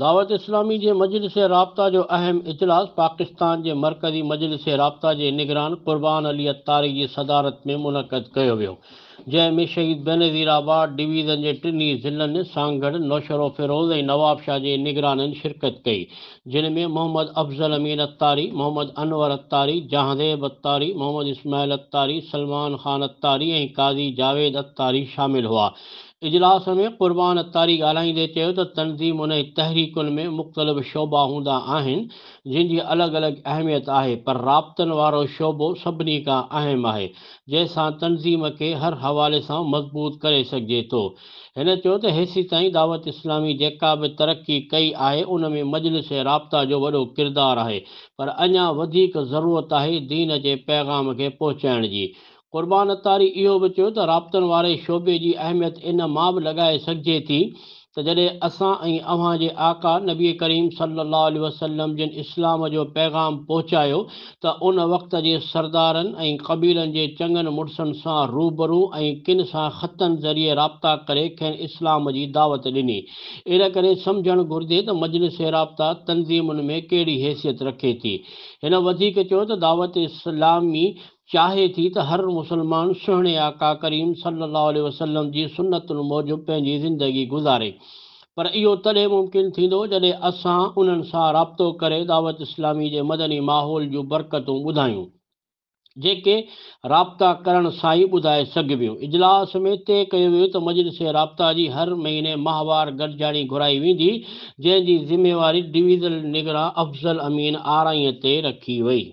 دعوت اسلامی جے مجلس رابطہ جو اہم اجلاس پاکستان جے مرکزی مجلس رابطہ جے نگران قربان علی اتاری جی صدارت میں منعقد کیا ہو جن میں شہید بے نظیر آباد ڈویزن کے ٹینی ضلع سانگڑ نوشر و فروز نواب شاہ کے نگران شرکت کی جن میں محمد افضل امین اتاری محمد انور اتاری جہاںب اتاری محمد اسماعیل اتاری سلمان خان اتاری قادی جاوید اتاری شامل ہوا इजलास में क़ुर्बान अतारी ॻाल्हाईंदे चयो त तनज़ीम उन तहरीकुनि में मुख़्तलिफ़ शोभा हूंदा आहिनि जंहिंजी अलॻि अलॻि अहमियत आहे पर राब्तनि वारो शोबो सभिनी खां अहम आहे जंहिंसां तनज़ीम खे हर हवाले सां मज़बूत करे सघिजे थो हिन चयो त हेसी ताईं दावत इस्लामी जेका बि तरक़ी कई आहे उन में मजलिस ऐं राब्ता जो वॾो किरदारु आहे पर अञा वधीक ज़रूरत आहे दीन जे पैगाम खे पहुचाइण जी क़ुर्बान तारी इहो बि चयो त राबतनि वारे शोबे जी अहमियत इन मां बि लॻाए सघिजे थी त जॾहिं असां ऐं अव्हां जे आका नबी करीम सलाहु वसलम जिन इस्लाम जो पैगाम पहुचायो त उन वक़्त जे सरदारनि ऐं क़बीलनि जे चङनि मुड़ुसनि सां रूबरू ऐं किन सां ख़तनि ज़रिए राब्ता करे खेनि इस्लाम जी दावत ॾिनी इन करे सम्झणु घुरिजे त मजलिस राब्ता तनज़ीमुनि में कहिड़ी हैसियत रखे थी हिन वधीक चयो त दावत इस्लामी चाहे थी त हर मुसलमान सुहिणे आका करीम सलाहु वसलम जी सुनतुनि मूजिबि पंहिंजी ज़िंदगी गुज़ारे पर इहो तॾहिं मुमकिन थींदो जॾहिं असां उन्हनि सां राब्तो करे दावत इस्लामी जे मदनी माहौल जूं बरकतूं ॿुधायूं जेके राब्ता करण सां ई ॿुधाए सघिबियूं इजलास में तइ कयो वियो त मजलिस राब्ता जी हर महीने माहवार गॾिजाणी घुराई वेंदी जंहिंजी ज़िमेवारी डिवीज़न निगरा अफ़ज़ल अमीन आराईअ ते रखी वई